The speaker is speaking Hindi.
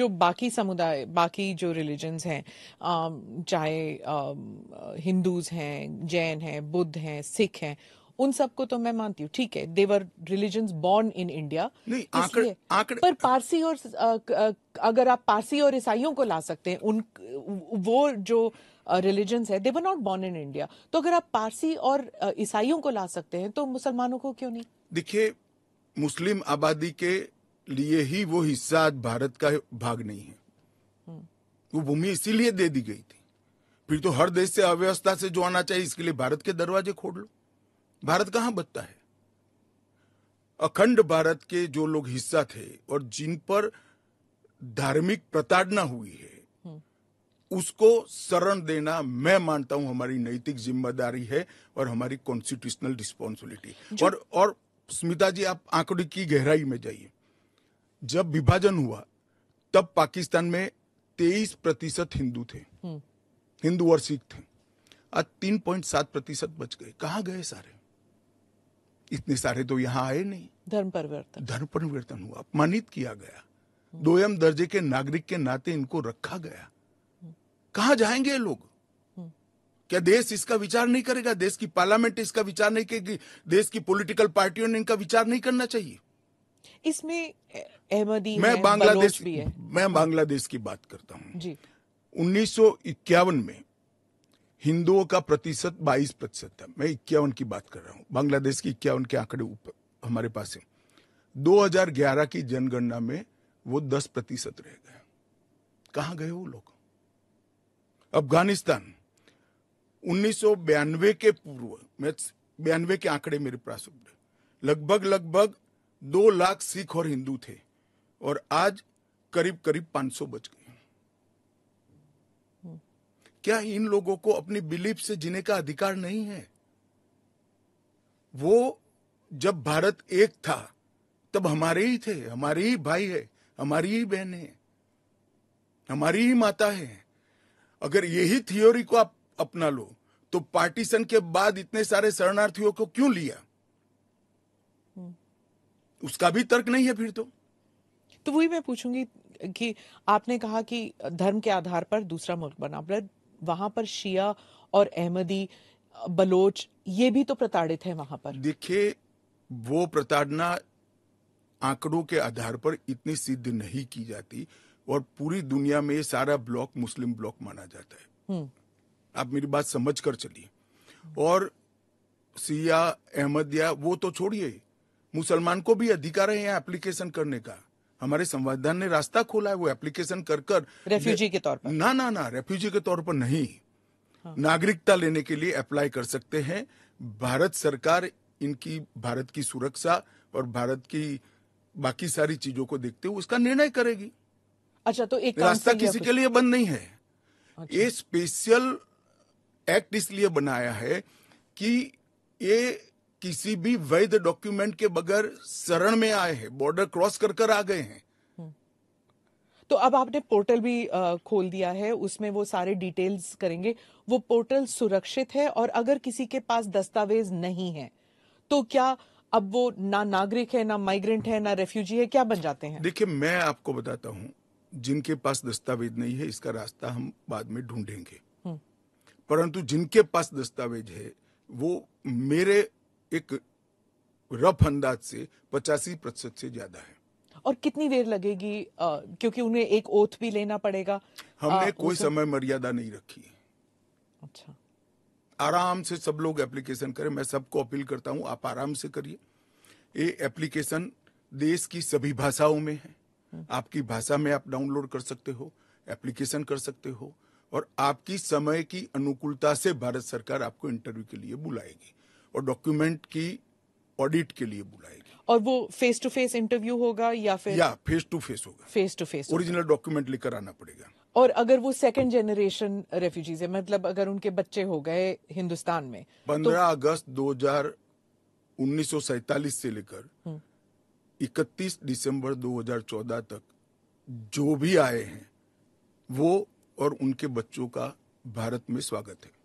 जो बाकी समुदाय बाकी जो रिलीजन्स हैं चाहे हिंदूज हैं जैन हैं बुद्ध हैं सिख हैं उन सबको तो मैं मानती हूँ ठीक है they are religion born in India पर पारसी और अगर आप पारसी और ईसाइयों को ला सकते हैं उन वो जो रिलीजन्स है they are not born in India तो अगर आप पारसी और ईसाइयों को ला सकते हैं तो मुसलमानों को क्यों नहीं देखिए मुस्लिम आबादी के लिए ही वो हिस्सा आज भारत का भाग नहीं है वो भूमि इसीलिए दे दी गई थी फिर तो हर देश से अव्यवस्था से जो आना चाहिए इसके लिए भारत के दरवाजे खोल लो भारत कहां बचता है अखंड भारत के जो लोग हिस्सा थे और जिन पर धार्मिक प्रताड़ना हुई है उसको शरण देना मैं मानता हूं हमारी नैतिक जिम्मेदारी है और हमारी कॉन्स्टिट्यूशनल रिस्पॉन्सिबिलिटी और और स्मिता जी आप आंकड़े की गहराई में जाइए जब विभाजन हुआ तब पाकिस्तान में तेईस प्रतिशत हिंदू थे हम्म। हिंदू और सिख थे आज तीन पॉइंट सात प्रतिशत बच गए कहा गए सारे इतने सारे तो यहाँ आए नहीं धर्म परिवर्तन धर्म परिवर्तन हुआ अपमानित किया गया दोयम दर्जे के नागरिक के नाते इनको रखा गया कहा जाएंगे लोग हम्म। क्या देश इसका विचार नहीं करेगा देश की पार्लियामेंट इसका विचार नहीं करेगी देश की पॉलिटिकल पार्टियों ने इनका विचार नहीं करना चाहिए इसमें अहमदी मैं बांग्लादेश भी है मैं बांग्लादेश की बात करता हूँ उन्नीस में हिंदुओं का प्रतिशत 22 प्रतिशत था मैं इक्यावन की बात कर रहा हूँ बांग्लादेश की इक्यावन के आंकड़े ऊपर हमारे पास है 2011 की जनगणना में वो 10 प्रतिशत रह गए कहा गए वो लोग अफगानिस्तान उन्नीस के पूर्व मैं बयानवे के आंकड़े मेरे पास लगभग लगभग दो लाख सिख और हिंदू थे और आज करीब करीब 500 बच गए क्या इन लोगों को अपनी बिलीफ से जीने का अधिकार नहीं है वो जब भारत एक था तब हमारे ही थे हमारे ही भाई है हमारी ही बहन है हमारी ही माता है अगर यही थियोरी को आप अपना लो तो पार्टीशन के बाद इतने सारे शरणार्थियों को क्यों लिया उसका भी तर्क नहीं है फिर तो तो वही मैं पूछूंगी कि आपने कहा कि धर्म के आधार पर दूसरा मुल्क बना बट वहां पर शिया और अहमदी बलोच ये भी तो प्रताड़ित है वहां पर देखिए वो प्रताड़ना आंकड़ों के आधार पर इतनी सिद्ध नहीं की जाती और पूरी दुनिया में ये सारा ब्लॉक मुस्लिम ब्लॉक माना जाता है हम्म। आप मेरी बात समझ कर चलिए और सिया अहमदिया वो तो छोड़िए मुसलमान को भी अधिकार है यहाँ एप्लीकेशन करने का हमारे संविधान ने रास्ता खोला है वो एप्लीकेशन कर कर रेफ्यूजी के तौर पर ना ना ना रेफ्यूजी के तौर पर नहीं हाँ। नागरिकता लेने के लिए अप्लाई कर सकते हैं भारत सरकार इनकी भारत की सुरक्षा और भारत की बाकी सारी चीजों को देखते हुए उसका निर्णय करेगी अच्छा तो एक रास्ता किसी के लिए बंद नहीं है अच्छा। ये स्पेशल एक्ट इसलिए बनाया है कि ये किसी भी वैध डॉक्यूमेंट के बगैर शरण में आए हैं बॉर्डर क्रॉस कर कर आ गए हैं हम्म। तो अब आपने पोर्टल भी खोल दिया है उसमें वो सारे डिटेल्स करेंगे वो पोर्टल सुरक्षित है और अगर किसी के पास दस्तावेज नहीं है तो क्या अब वो ना नागरिक है ना माइग्रेंट है ना रेफ्यूजी है क्या बन जाते हैं देखिए मैं आपको बताता हूँ जिनके पास दस्तावेज नहीं है इसका रास्ता हम बाद में ढूंढेंगे हम्म। परंतु जिनके पास दस्तावेज है वो मेरे एक रफ अंदाज से पचासी प्रतिशत से ज्यादा है और कितनी देर लगेगी आ, क्योंकि उन्हें एक ओथ भी लेना पड़ेगा हमने आ, कोई समय मर्यादा नहीं रखी है अच्छा आराम से सब लोग एप्लीकेशन करें मैं सबको अपील करता हूं आप आराम से करिए ये एप्लीकेशन देश की सभी भाषाओं में है हम्म। आपकी भाषा में आप डाउनलोड कर सकते हो एप्लीकेशन कर सकते हो और आपकी समय की अनुकूलता से भारत सरकार आपको इंटरव्यू के लिए बुलाएगी और डॉक्यूमेंट की ऑडिट के लिए बुलाएगी और वो फेस टू फेस इंटरव्यू होगा या फिर या फेस टू फेस होगा face to face original document लेकर आना पड़ेगा और अगर वो सेकंड जनरेशन रेफ्यूजीज है मतलब अगर उनके बच्चे हो गए हिंदुस्तान में तो पंद्रह तो... अगस्त दो हजार उन्नीस से लेकर हम्म। इकतीस दिसंबर 2014 तक जो भी आए हैं वो और उनके बच्चों का भारत में स्वागत है